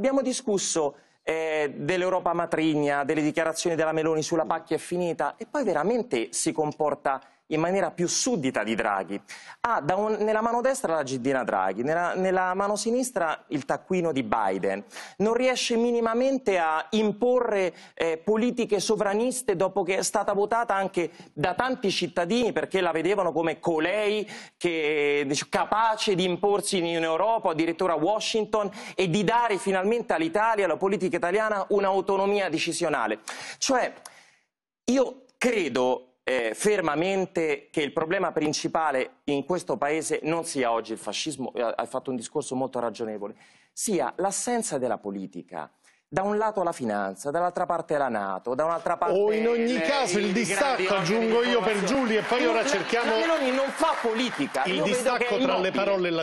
Abbiamo discusso eh, dell'Europa matrigna, delle dichiarazioni della Meloni sulla pacchia è finita e poi veramente si comporta in maniera più suddita di Draghi. Ha ah, un, nella mano destra la giddina Draghi, nella, nella mano sinistra il taccuino di Biden. Non riesce minimamente a imporre eh, politiche sovraniste dopo che è stata votata anche da tanti cittadini perché la vedevano come colei che, eh, capace di imporsi in Europa, addirittura a Washington, e di dare finalmente all'Italia, alla politica italiana, un'autonomia decisionale. Cioè, io credo eh, fermamente che il problema principale in questo paese non sia oggi il fascismo, eh, hai fatto un discorso molto ragionevole, sia l'assenza della politica da un lato la finanza, dall'altra parte la Nato, da un'altra parte... O in ogni caso il distacco, aggiungo io per Giulio, e poi ora cerchiamo... Meloni non fa politica. Il distacco tra le parole e